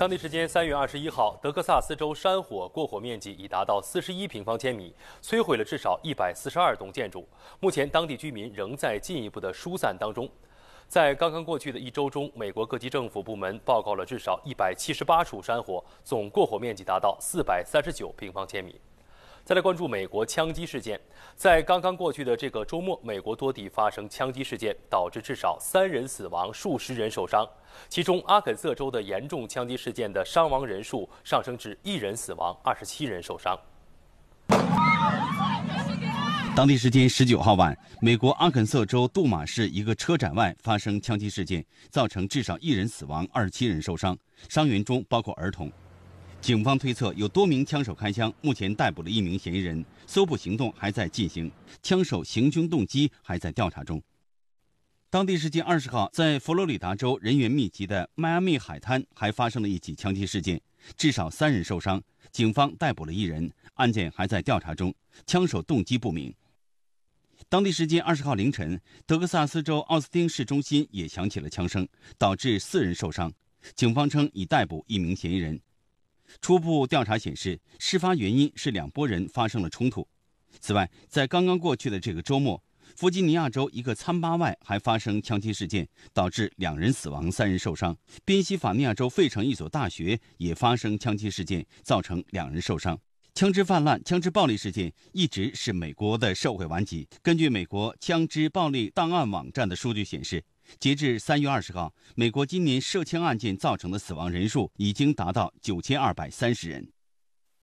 当地时间三月二十一号，德克萨斯州山火过火面积已达到四十一平方千米，摧毁了至少一百四十二栋建筑。目前，当地居民仍在进一步的疏散当中。在刚刚过去的一周中，美国各级政府部门报告了至少一百七十八处山火，总过火面积达到四百三十九平方千米。再来关注美国枪击事件，在刚刚过去的这个周末，美国多地发生枪击事件，导致至少三人死亡，数十人受伤。其中，阿肯色州的严重枪击事件的伤亡人数上升至一人死亡、二十七人受伤。当地时间十九号晚，美国阿肯色州杜马市一个车展外发生枪击事件，造成至少一人死亡、二十七人受伤，伤员中包括儿童。警方推测有多名枪手开枪，目前逮捕了一名嫌疑人，搜捕行动还在进行，枪手行凶动机还在调查中。当地时间二十号，在佛罗里达州人员密集的迈阿密海滩还发生了一起枪击事件，至少三人受伤，警方逮捕了一人，案件还在调查中，枪手动机不明。当地时间二十号凌晨，德克萨斯州奥斯汀市中心也响起了枪声，导致四人受伤，警方称已逮捕一名嫌疑人。初步调查显示，事发原因是两拨人发生了冲突。此外，在刚刚过去的这个周末，弗吉尼亚州一个餐吧外还发生枪击事件，导致两人死亡、三人受伤；宾夕法尼亚州费城一所大学也发生枪击事件，造成两人受伤。枪支泛滥、枪支暴力事件一直是美国的社会顽疾。根据美国枪支暴力档案网站的数据显示。截至三月二十号，美国今年涉枪案件造成的死亡人数已经达到九千二百三十人。